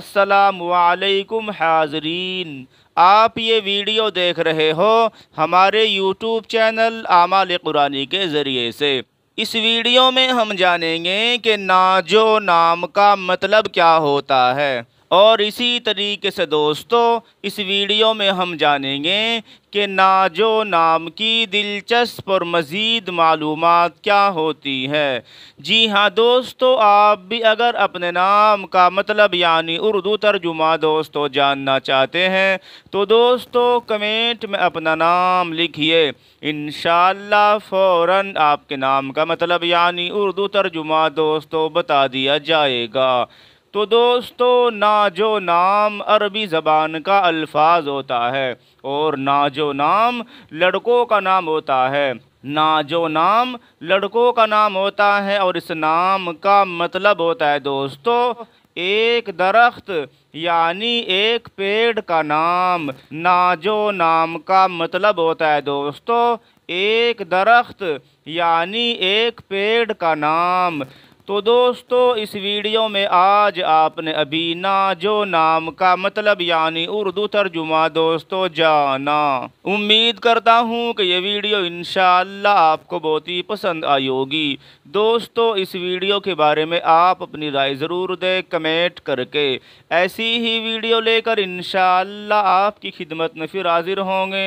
असलकुम हाजरीन आप ये वीडियो देख रहे हो हमारे यूट्यूब चैनल आमाल कुरानी के ज़रिए से इस वीडियो में हम जानेंगे कि नाजो नाम का मतलब क्या होता है और इसी तरीके से दोस्तों इस वीडियो में हम जानेंगे कि नाजो नाम की दिलचस्प और मज़ीद मालूम क्या होती है जी हाँ दोस्तों आप भी अगर अपने नाम का मतलब यानी उर्दू तर्जुमा दोस्तों जानना चाहते हैं तो दोस्तों कमेंट में अपना नाम लिखिए इन फ़ौर आपके नाम का मतलब यानी उर्दू तर्जुमा दोस्तों बता दिया जाएगा तो दोस्तों नाजो नाम अरबी ज़बान का अल्फाज होता है और नाजो नाम लड़कों का नाम होता है नाजो नाम लड़कों का नाम होता है और इस नाम का मतलब होता है दोस्तों एक दरख्त यानी एक पेड़ का नाम नाजो नाम का मतलब होता है दोस्तों एक दरख्त यानी एक पेड़ का नाम तो दोस्तों इस वीडियो में आज आपने अभी ना जो नाम का मतलब यानी उर्दू तर्जुमा दोस्तों जाना उम्मीद करता हूँ कि ये वीडियो इन आपको बहुत ही पसंद आई होगी दोस्तों इस वीडियो के बारे में आप अपनी राय ज़रूर दें कमेंट करके ऐसी ही वीडियो लेकर इन आपकी खिदमत में फिर हाजिर होंगे